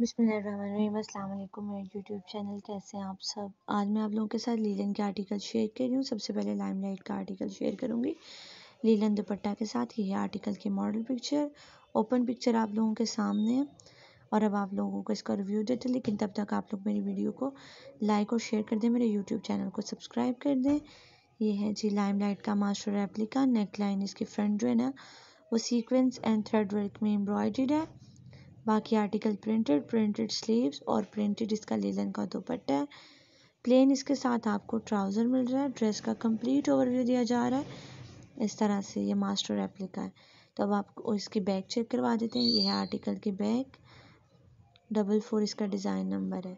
बिसमीम अल्लाम मेरे यूट्यूब चैनल कैसे हैं आप सब आज मैं आप लोगों के साथ लीलन के आर्टिकल शेयर कर रही हूँ सबसे पहले लाइमलाइट का आर्टिकल शेयर करूँगी लीलन दुपट्टा के साथ ये आर्टिकल की मॉडल पिक्चर ओपन पिक्चर आप लोगों के सामने है और अब आप लोगों को इसका रिव्यू देते लेकिन तब तक आप लोग मेरी वीडियो को लाइक और शेयर कर दें मेरे यूट्यूब चैनल को सब्सक्राइब कर दें ये है जी लाइट का मास्टर रेप्लिका नेक लाइन इसकी फ्रंट जो है ना वो सीक्वेंस एंड थ्रेड वर्क में एम्ब्रॉयड है बाकी आर्टिकल प्रिंटेड प्रिंटेड स्लीव्स और प्रिंटेड इसका लेलन का दोपट्टा है प्लेन इसके साथ आपको ट्राउज़र मिल रहा है ड्रेस का कंप्लीट ओवरव्यू दिया जा रहा है इस तरह से ये मास्टर रेप्लिका है तो अब आप इसकी बैग चेक करवा देते हैं ये है आर्टिकल की बैग डबल फोर इसका डिज़ाइन नंबर है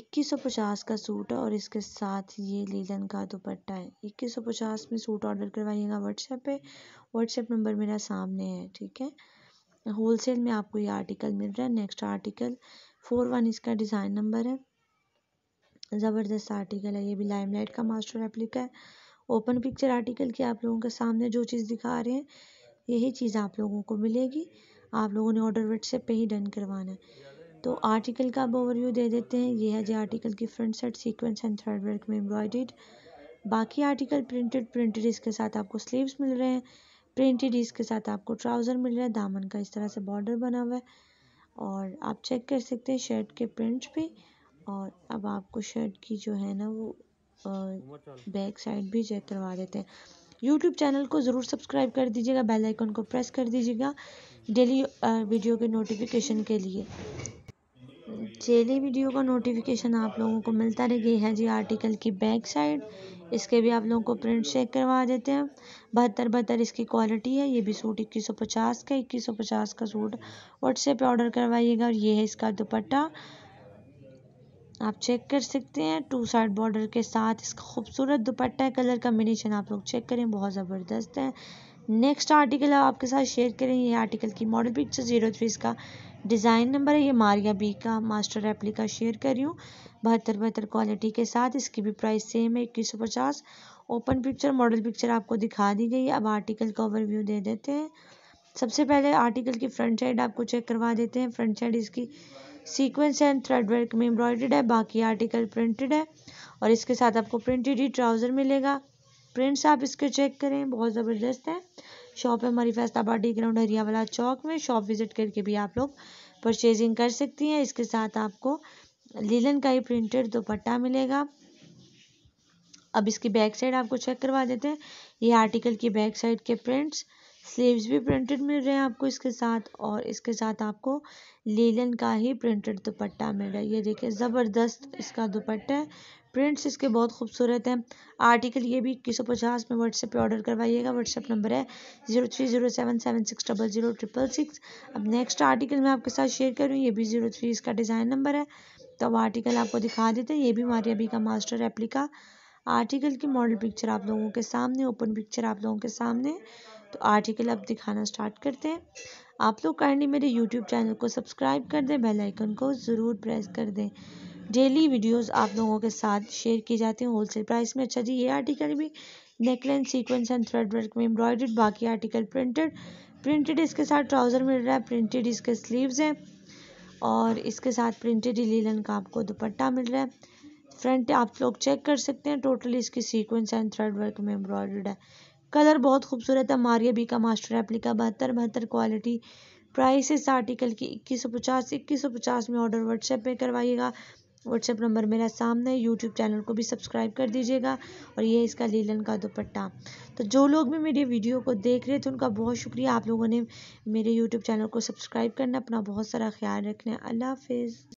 इक्कीस सौ पचास का सूट है और इसके साथ ये लीलन का दुपट्टा है इक्कीस सौ पचास में सूट ऑर्डर करवाइएगा व्हाट्सएप पे व्हाट्सएप नंबर मेरा सामने है ठीक है होलसेल में आपको ये आर्टिकल मिल रहा है नेक्स्ट आर्टिकल फोर वन इसका डिज़ाइन नंबर है ज़बरदस्त आर्टिकल है ये भी लाइमलाइट का मास्टर रेप्लिका है ओपन पिक्चर आर्टिकल की आप लोगों के सामने जो चीज़ दिखा रहे हैं यही चीज़ आप लोगों को मिलेगी आप लोगों ने ऑर्डर व्हाट्सएप पे ही डन करवाना है तो आर्टिकल का आप ओवरव्यू दे देते हैं ये है जी आर्टिकल की front set sequence and thread work में एम्ब्रॉयड बाकी आर्टिकल प्रिंटेड प्रिंटेड इसके साथ आपको स्लीव्स मिल रहे हैं प्रिंटेड इसके साथ आपको ट्राउज़र मिल रहा है दामन का इस तरह से बॉर्डर बना हुआ है और आप चेक कर सकते हैं शर्ट के प्रिंट्स भी और अब आपको शर्ट की जो है ना वो बैक साइड भी चेक करवा देते हैं यूट्यूब चैनल को ज़रूर सब्सक्राइब कर दीजिएगा बेल आइकन को प्रेस कर दीजिएगा डेली वीडियो के नोटिफिकेशन के लिए डेली वीडियो का नोटिफिकेशन आप लोगों को मिलता रहे है जी आर्टिकल की बैक साइड इसके भी आप लोगों को प्रिंट चेक करवा देते हैं बहत्तर बहत्तर इसकी क्वालिटी है ये भी सूट इक्कीस सौ पचास का इक्कीस सौ पचास का सूट व्हाट्सएप पे ऑर्डर करवाइएगा और ये है इसका दुपट्टा आप चेक कर सकते हैं टू साइड बॉर्डर के साथ इसका खूबसूरत दुपट्टा है कलर कम्बिनेशन आप लोग चेक करें बहुत ज़बरदस्त है नेक्स्ट आर्टिकल आपके साथ शेयर करें ये आर्टिकल की मॉडल पिक्चर जीरो थ्री इसका डिज़ाइन नंबर है ये मारिया बी का मास्टर एप्लीका शेयर कर रही हूँ बहत्तर बहत्तर क्वालिटी के साथ इसकी भी प्राइस सेम है इक्कीस सौ पचास ओपन पिक्चर मॉडल पिक्चर आपको दिखा दी गई है अब आर्टिकल का ओवरव्यू दे देते हैं सबसे पहले आर्टिकल की फ्रंट साइड आपको चेक करवा देते हैं फ्रंट साइड इसकी सीक्वेंस एंड थ्रेड वर्क में एम्ब्रॉयड है बाकी आर्टिकल प्रिंटेड है और इसके साथ आपको प्रिंटेड ही ट्राउज़र मिलेगा प्रिंट्स आप इसके चेक करें बहुत ज़बरदस्त है शॉप है हमारी फैसलाबादी ग्राउंड हरिया वाला चौक में शॉप विज़िट करके भी आप लोग परचेजिंग कर सकती हैं इसके साथ आपको लीलन का ही प्रिंटेड दुपट्टा मिलेगा अब इसकी बैक साइड आपको चेक करवा देते हैं ये आर्टिकल की बैक साइड के प्रिंट्स स्लीव्स भी प्रिंटेड मिल रहे हैं आपको इसके साथ और इसके साथ आपको लीलन का ही प्रिंटेड दुपट्टा मिल रहा है ये देखिए ज़बरदस्त इसका दुपट्टा है प्रिंट्स इसके बहुत खूबसूरत हैं आर्टिकल ये भी इक्कीस सौ पचास में व्हाट्सएप पे ऑर्डर करवाइएगा व्हाट्सएप नंबर है zero three zero seven seven six double zero triple six अब नेक्स्ट आर्टिकल मैं आपके साथ शेयर करूँ ये भी जीरो थ्री इसका डिज़ाइन नंबर है तो आर्टिकल आपको दिखा देते हैं ये भी हमारी अभी का मास्टर एप्लीका आर्टिकल की मॉडल पिक्चर आप लोगों के सामने ओपन पिक्चर आप लोगों के सामने तो आर्टिकल अब दिखाना स्टार्ट करते हैं आप लोग काइंडली मेरे यूट्यूब चैनल को सब्सक्राइब कर दें बेल आइकन को ज़रूर प्रेस कर दें डेली वीडियोस आप लोगों के साथ शेयर की जाती हैं होलसेल प्राइस में अच्छा जी ये आर्टिकल भी neckline sequence and thread work में एम्ब्रॉयड बाकी आर्टिकल प्रिंटेड प्रिंटेड इसके साथ ट्राउज़र मिल रहा है प्रिंटेड इसके स्लीव्स हैं और इसके साथ प्रिंटेड ही लीलन का आपको दुपट्टा मिल रहा है फ्रंट आप लोग चेक कर सकते हैं टोटली इसकी सीक्वेंस एंड थ्रेड वर्क में एम्ब्रॉयड है कलर बहुत खूबसूरत है मारिया बी का मास्टर एप्लिका बहत्तर बहत्तर क्वालिटी प्राइस इस आर्टिकल की इक्कीस सौ पचास इक्कीस सौ पचास में ऑर्डर व्हाट्सएप पे करवाइएगा व्हाट्सएप नंबर मेरा सामने यूट्यूब चैनल को भी सब्सक्राइब कर दीजिएगा और ये इसका लीलन का दुपट्टा तो जो लोग भी मेरे वीडियो को देख रहे थे उनका बहुत शुक्रिया आप लोगों ने मेरे यूट्यूब चैनल को सब्सक्राइब करना अपना बहुत सारा ख्याल रखना अल्लाह हाफिज़